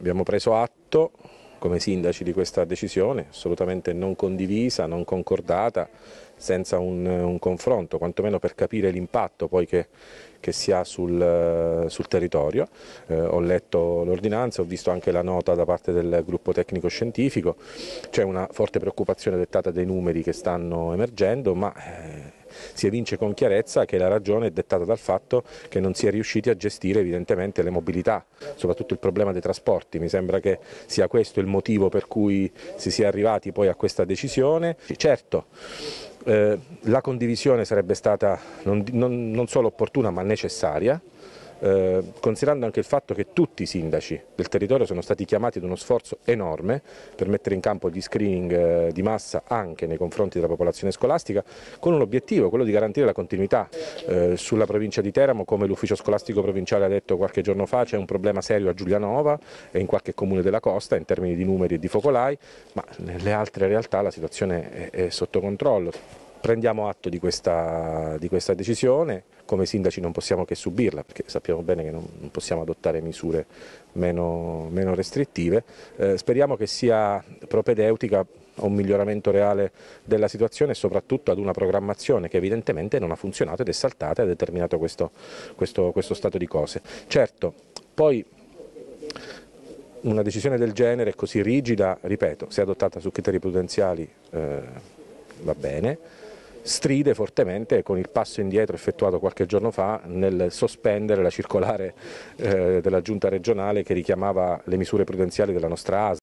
Abbiamo preso atto come sindaci di questa decisione, assolutamente non condivisa, non concordata, senza un, un confronto, quantomeno per capire l'impatto poi che, che, si ha sul, sul territorio. Eh, ho letto l'ordinanza, ho visto anche la nota da parte del gruppo tecnico scientifico, c'è una forte preoccupazione dettata dai numeri che stanno emergendo, ma... Eh, si evince con chiarezza che la ragione è dettata dal fatto che non si è riusciti a gestire evidentemente le mobilità, soprattutto il problema dei trasporti, mi sembra che sia questo il motivo per cui si sia arrivati poi a questa decisione. Certo, eh, la condivisione sarebbe stata non, non, non solo opportuna ma necessaria, eh, considerando anche il fatto che tutti i sindaci del territorio sono stati chiamati ad uno sforzo enorme per mettere in campo gli screening eh, di massa anche nei confronti della popolazione scolastica, con un obiettivo, quello di garantire la continuità eh, sulla provincia di Teramo, come l'ufficio scolastico provinciale ha detto qualche giorno fa, c'è un problema serio a Giulianova e in qualche comune della costa in termini di numeri e di focolai, ma nelle altre realtà la situazione è sotto controllo. Prendiamo atto di questa, di questa, decisione, come sindaci non possiamo che subirla perché sappiamo bene che non, possiamo adottare misure meno, meno restrittive, eh, speriamo che sia propedeutica a un miglioramento reale della situazione e soprattutto ad una programmazione che evidentemente non ha funzionato ed è saltata e ha determinato questo, questo, questo stato di cose. Certo, poi una decisione del genere così rigida, ripeto, se adottata su criteri prudenziali eh, va bene, stride fortemente con il passo indietro effettuato qualche giorno fa nel sospendere la circolare eh, della giunta regionale che richiamava le misure prudenziali della nostra ASL.